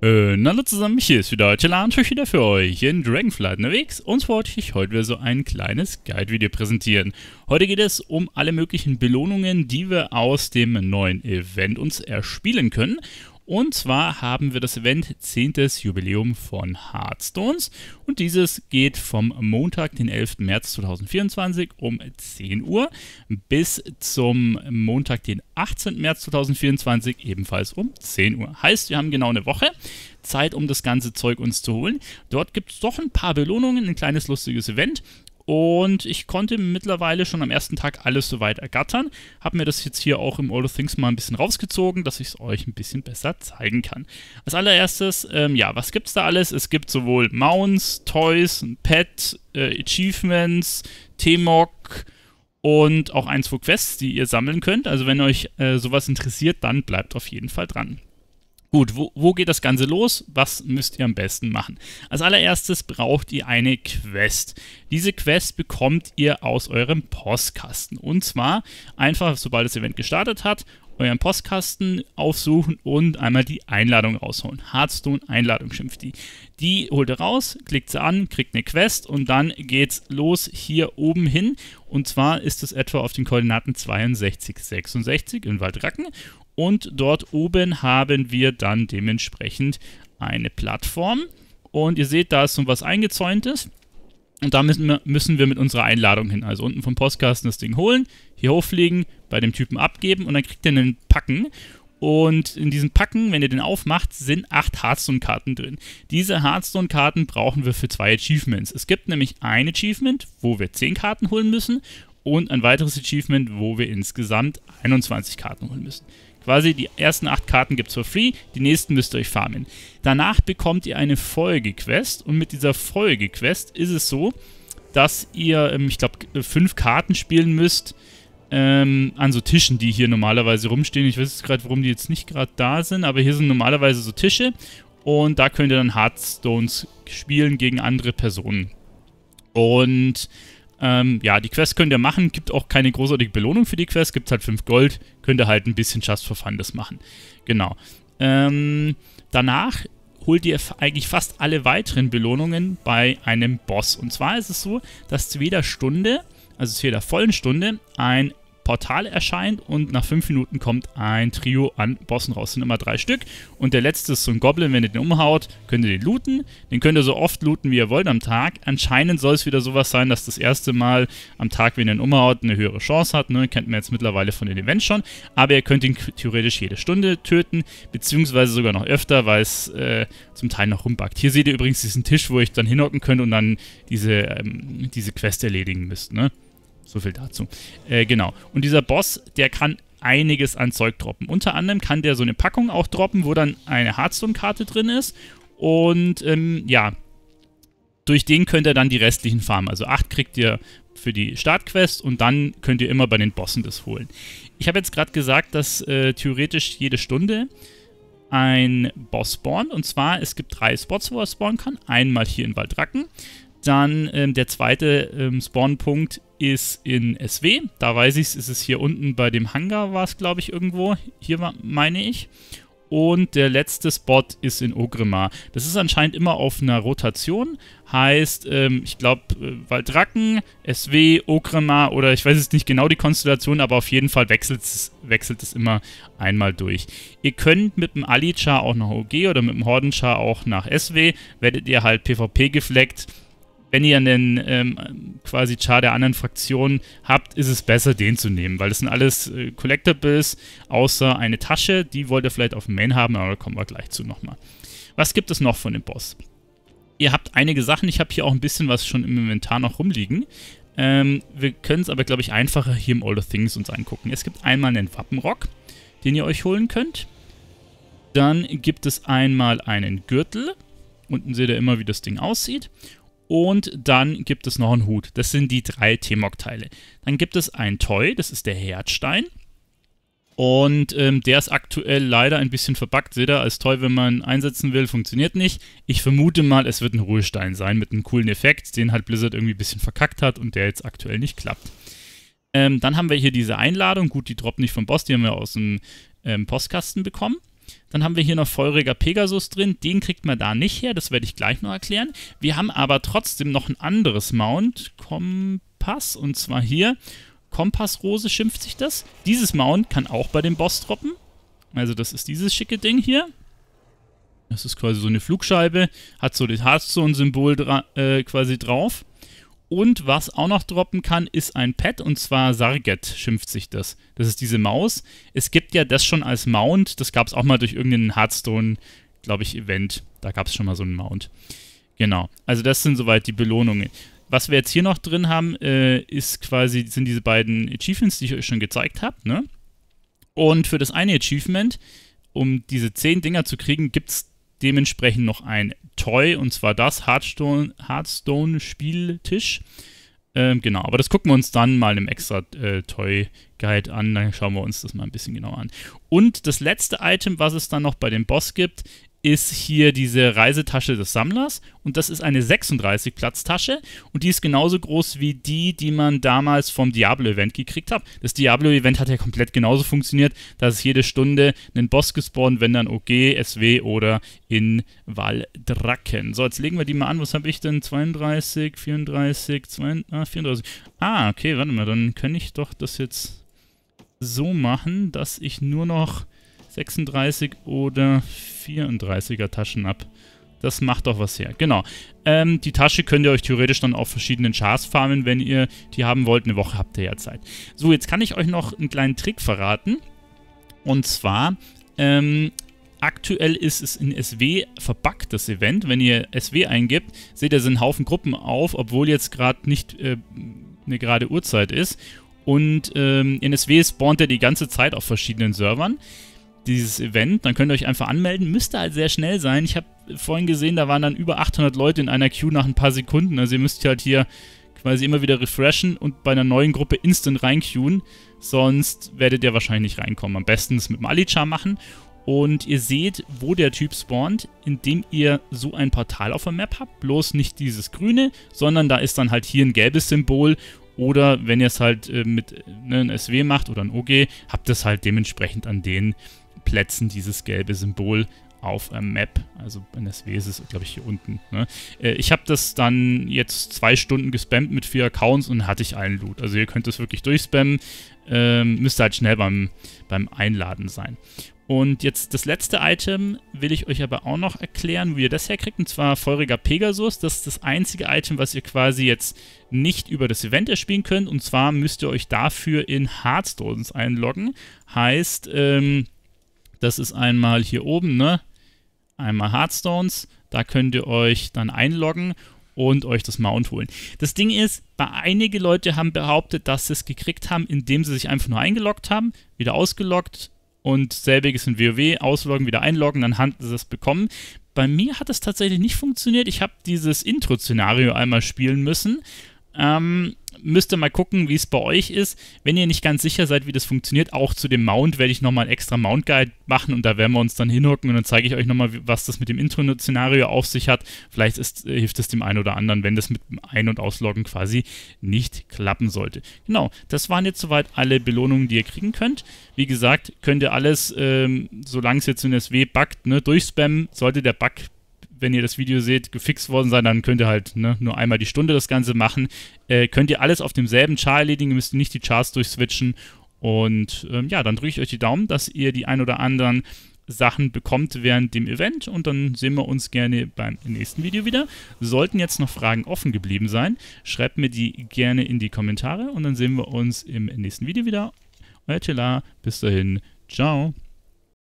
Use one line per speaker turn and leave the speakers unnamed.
Äh, hallo zusammen, hier ist wieder Celan und wieder für euch in Dragonflight unterwegs und wollte ich heute wieder so ein kleines Guide-Video präsentieren. Heute geht es um alle möglichen Belohnungen, die wir aus dem neuen Event uns erspielen können und zwar haben wir das Event 10. Jubiläum von Hearthstones. Und dieses geht vom Montag, den 11. März 2024 um 10 Uhr bis zum Montag, den 18. März 2024 ebenfalls um 10 Uhr. Heißt, wir haben genau eine Woche. Zeit, um das ganze Zeug uns zu holen. Dort gibt es doch ein paar Belohnungen, ein kleines lustiges Event und ich konnte mittlerweile schon am ersten Tag alles soweit ergattern. Habe mir das jetzt hier auch im All of Things mal ein bisschen rausgezogen, dass ich es euch ein bisschen besser zeigen kann. Als allererstes, ähm, ja, was gibt's da alles? Es gibt sowohl Mounts, Toys, ein Pet, äh, Achievements, T-Mock und auch ein, zwei Quests, die ihr sammeln könnt. Also wenn euch äh, sowas interessiert, dann bleibt auf jeden Fall dran. Gut, wo, wo, geht das Ganze los? Was müsst ihr am besten machen? Als allererstes braucht ihr eine Quest. Diese Quest bekommt ihr aus eurem Postkasten. Und zwar einfach, sobald das Event gestartet hat euren Postkasten aufsuchen und einmal die Einladung rausholen. Hearthstone Einladung schimpft die. Die holt ihr raus, klickt sie an, kriegt eine Quest und dann geht's los hier oben hin. Und zwar ist es etwa auf den Koordinaten 62, 66 in Waldracken. Und dort oben haben wir dann dementsprechend eine Plattform. Und ihr seht, da ist so was Eingezäuntes. Und da müssen wir, müssen wir mit unserer Einladung hin. Also unten vom Postkasten das Ding holen, hier hochfliegen, bei dem Typen abgeben und dann kriegt ihr einen Packen. Und in diesem Packen, wenn ihr den aufmacht, sind acht Hearthstone-Karten drin. Diese Hearthstone-Karten brauchen wir für zwei Achievements. Es gibt nämlich ein Achievement, wo wir zehn Karten holen müssen und ein weiteres Achievement, wo wir insgesamt 21 Karten holen müssen. Quasi die ersten acht Karten gibt es für free, die nächsten müsst ihr euch farmen. Danach bekommt ihr eine Folgequest und mit dieser Folgequest ist es so, dass ihr, ähm, ich glaube, äh, fünf Karten spielen müsst ähm, an so Tischen, die hier normalerweise rumstehen. Ich weiß jetzt gerade, warum die jetzt nicht gerade da sind, aber hier sind normalerweise so Tische und da könnt ihr dann Hearthstones spielen gegen andere Personen. Und ähm, ja, die Quest könnt ihr machen, gibt auch keine großartige Belohnung für die Quest, gibt halt 5 Gold, könnt ihr halt ein bisschen Just for Fun das machen. Genau. Ähm, danach holt ihr eigentlich fast alle weiteren Belohnungen bei einem Boss. Und zwar ist es so, dass zu jeder Stunde, also zu jeder vollen Stunde, ein Portal erscheint und nach fünf Minuten kommt ein Trio an Bossen raus. Das sind immer drei Stück. Und der letzte ist so ein Goblin, wenn ihr den umhaut, könnt ihr den looten. Den könnt ihr so oft looten, wie ihr wollt am Tag. Anscheinend soll es wieder sowas sein, dass das erste Mal am Tag, wenn ihr den umhaut, eine höhere Chance hat. Ne? Kennt man jetzt mittlerweile von den Events schon. Aber ihr könnt ihn theoretisch jede Stunde töten, beziehungsweise sogar noch öfter, weil es äh, zum Teil noch rumbackt. Hier seht ihr übrigens diesen Tisch, wo ich dann hinhocken könnt und dann diese, ähm, diese Quest erledigen müsst. Ne? So viel dazu. Äh, genau. Und dieser Boss, der kann einiges an Zeug droppen. Unter anderem kann der so eine Packung auch droppen, wo dann eine Hearthstone-Karte drin ist. Und ähm, ja, durch den könnt ihr dann die restlichen farmen. Also 8 kriegt ihr für die Startquest und dann könnt ihr immer bei den Bossen das holen. Ich habe jetzt gerade gesagt, dass äh, theoretisch jede Stunde ein Boss spawnt. Und zwar, es gibt drei Spots, wo er spawnen kann. Einmal hier in Waldracken, dann ähm, der zweite ähm, Spawnpunkt ist in SW. Da weiß ich es, ist es hier unten bei dem Hangar, war es glaube ich irgendwo. Hier war, meine ich. Und der letzte Spot ist in Ogrimmar. Das ist anscheinend immer auf einer Rotation. Heißt, ähm, ich glaube, äh, Waldracken, SW, Ogrimmar oder ich weiß jetzt nicht genau die Konstellation, aber auf jeden Fall wechselt es immer einmal durch. Ihr könnt mit dem Ali-Char auch nach OG oder mit dem horden auch nach SW, werdet ihr halt PvP gefleckt wenn ihr einen ähm, quasi Char der anderen Fraktion habt, ist es besser, den zu nehmen, weil das sind alles äh, Collectibles, außer eine Tasche, die wollt ihr vielleicht auf dem Main haben, aber da kommen wir gleich zu nochmal. Was gibt es noch von dem Boss? Ihr habt einige Sachen, ich habe hier auch ein bisschen was schon im Inventar noch rumliegen. Ähm, wir können es aber, glaube ich, einfacher hier im All of Things uns angucken. Es gibt einmal einen Wappenrock, den ihr euch holen könnt. Dann gibt es einmal einen Gürtel. Unten seht ihr immer, wie das Ding aussieht. Und dann gibt es noch einen Hut. Das sind die drei T-Mog-Teile. Dann gibt es ein Toy, das ist der Herzstein. Und ähm, der ist aktuell leider ein bisschen verbuggt. Seht ihr, als Toy, wenn man einsetzen will, funktioniert nicht. Ich vermute mal, es wird ein Ruhestein sein mit einem coolen Effekt, den halt Blizzard irgendwie ein bisschen verkackt hat und der jetzt aktuell nicht klappt. Ähm, dann haben wir hier diese Einladung. Gut, die droppt nicht vom Boss, die haben wir aus dem ähm, Postkasten bekommen. Dann haben wir hier noch feuriger Pegasus drin. Den kriegt man da nicht her, das werde ich gleich noch erklären. Wir haben aber trotzdem noch ein anderes Mount, Kompass, und zwar hier. Kompassrose schimpft sich das. Dieses Mount kann auch bei dem Boss droppen. Also das ist dieses schicke Ding hier. Das ist quasi so eine Flugscheibe, hat so das Hearthstone-Symbol äh, quasi drauf. Und was auch noch droppen kann, ist ein Pad und zwar Sarget schimpft sich das. Das ist diese Maus. Es gibt ja das schon als Mount. Das gab es auch mal durch irgendeinen Hearthstone, glaube ich, Event. Da gab es schon mal so einen Mount. Genau. Also das sind soweit die Belohnungen. Was wir jetzt hier noch drin haben, äh, ist quasi, sind diese beiden Achievements, die ich euch schon gezeigt habe. Ne? Und für das eine Achievement, um diese 10 Dinger zu kriegen, gibt es dementsprechend noch ein Toy und zwar das Hearthstone, Spieltisch. Ähm, genau, aber das gucken wir uns dann mal im extra äh, Toy Guide an. Dann schauen wir uns das mal ein bisschen genauer an. Und das letzte Item, was es dann noch bei dem Boss gibt, ist hier diese Reisetasche des Sammlers und das ist eine 36 Platz Tasche und die ist genauso groß wie die, die man damals vom Diablo Event gekriegt hat. Das Diablo Event hat ja komplett genauso funktioniert, dass es jede Stunde ein Boss gespawnt, wenn dann OG, SW oder in Waldracken. So, jetzt legen wir die mal an. Was habe ich denn? 32, 34, 32, ah, 34. Ah, okay, warte mal, dann kann ich doch das jetzt so machen, dass ich nur noch 36 oder 34er Taschen ab. Das macht doch was her. Genau. Ähm, die Tasche könnt ihr euch theoretisch dann auf verschiedenen Chars farmen, wenn ihr die haben wollt. Eine Woche habt ihr ja Zeit. So, jetzt kann ich euch noch einen kleinen Trick verraten. Und zwar, ähm, aktuell ist es in SW verbuggt, das Event. Wenn ihr SW eingibt, seht ihr, sind Haufen Gruppen auf, obwohl jetzt gerade nicht äh, eine gerade Uhrzeit ist. Und ähm, in SW spawnt er die ganze Zeit auf verschiedenen Servern dieses Event. Dann könnt ihr euch einfach anmelden. Müsste halt sehr schnell sein. Ich habe vorhin gesehen, da waren dann über 800 Leute in einer Queue nach ein paar Sekunden. Also ihr müsst halt hier quasi immer wieder refreshen und bei einer neuen Gruppe instant reinqueuen. Sonst werdet ihr wahrscheinlich nicht reinkommen. Am besten es mit dem Alichar machen. Und ihr seht, wo der Typ spawnt, indem ihr so ein Portal auf der Map habt. Bloß nicht dieses grüne, sondern da ist dann halt hier ein gelbes Symbol oder wenn ihr es halt äh, mit äh, ne, einem SW macht oder einem OG, habt ihr es halt dementsprechend an den Plätzen dieses gelbe Symbol auf einem äh, Map. Also NSW ist es, glaube ich, hier unten. Ne? Äh, ich habe das dann jetzt zwei Stunden gespammt mit vier Accounts und hatte ich allen Loot. Also ihr könnt das wirklich durchspammen. Ähm, müsst halt schnell beim, beim Einladen sein. Und jetzt das letzte Item will ich euch aber auch noch erklären, wie ihr das herkriegt, und zwar Feuriger Pegasus. Das ist das einzige Item, was ihr quasi jetzt nicht über das Event erspielen könnt. Und zwar müsst ihr euch dafür in Hearthstones einloggen. Heißt, ähm, das ist einmal hier oben, ne? Einmal Hearthstones. Da könnt ihr euch dann einloggen und euch das Mount holen. Das Ding ist, bei einige Leute haben behauptet, dass sie es gekriegt haben, indem sie sich einfach nur eingeloggt haben, wieder ausgeloggt und selbiges in WoW ausloggen, wieder einloggen, dann haben sie es bekommen. Bei mir hat es tatsächlich nicht funktioniert. Ich habe dieses Intro-Szenario einmal spielen müssen. Ähm, müsst ihr mal gucken, wie es bei euch ist. Wenn ihr nicht ganz sicher seid, wie das funktioniert, auch zu dem Mount werde ich nochmal einen extra Mount-Guide machen und da werden wir uns dann hinhocken und dann zeige ich euch nochmal, was das mit dem Intro-Szenario auf sich hat. Vielleicht ist, äh, hilft es dem einen oder anderen, wenn das mit dem Ein- und Ausloggen quasi nicht klappen sollte. Genau, das waren jetzt soweit alle Belohnungen, die ihr kriegen könnt. Wie gesagt, könnt ihr alles, ähm, solange es jetzt in SW buggt, ne, durchspammen. Sollte der Bug wenn ihr das Video seht, gefixt worden sein, dann könnt ihr halt ne, nur einmal die Stunde das Ganze machen. Äh, könnt ihr alles auf demselben Char erledigen, ihr müsst nicht die Charts durchswitchen. Und ähm, ja, dann drücke ich euch die Daumen, dass ihr die ein oder anderen Sachen bekommt während dem Event und dann sehen wir uns gerne beim nächsten Video wieder. Sollten jetzt noch Fragen offen geblieben sein, schreibt mir die gerne in die Kommentare und dann sehen wir uns im nächsten Video wieder. Euer Tela, bis dahin, ciao.